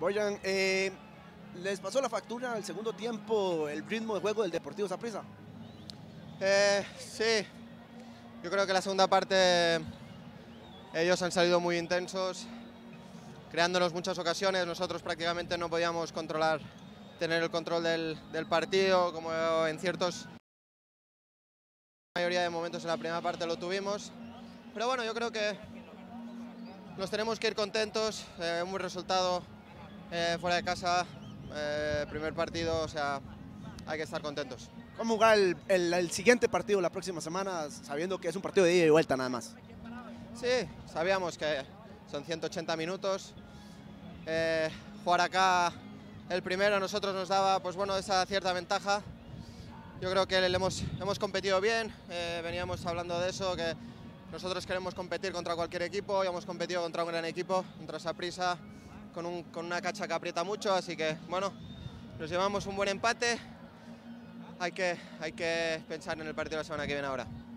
Boyan, eh, ¿les pasó la factura al segundo tiempo el ritmo de juego del Deportivo Zaprisa? Eh, sí, yo creo que la segunda parte ellos han salido muy intensos, creándonos muchas ocasiones, nosotros prácticamente no podíamos controlar, tener el control del, partido, como en ciertos de momentos en la primera parte lo tuvimos, pero bueno, yo creo que nos tenemos que ir contentos, eh, un resultado eh, fuera de casa, eh, primer partido, o sea, hay que estar contentos. ¿Cómo jugar el, siguiente partido la próxima semana, sabiendo que es un partido de ida y vuelta nada más? Sí, sabíamos que son 180 minutos. Eh, jugar acá el primero a nosotros nos daba pues bueno, esa cierta ventaja. Yo creo que le hemos, hemos competido bien, veníamos hablando de eso, que nosotros queremos competir contra cualquier equipo y hemos competido contra un gran equipo, contra esa prisa con, un, con una cacha que aprieta mucho, así que bueno, nos llevamos un buen empate. Hay que, hay que pensar en el partido de la semana que viene ahora.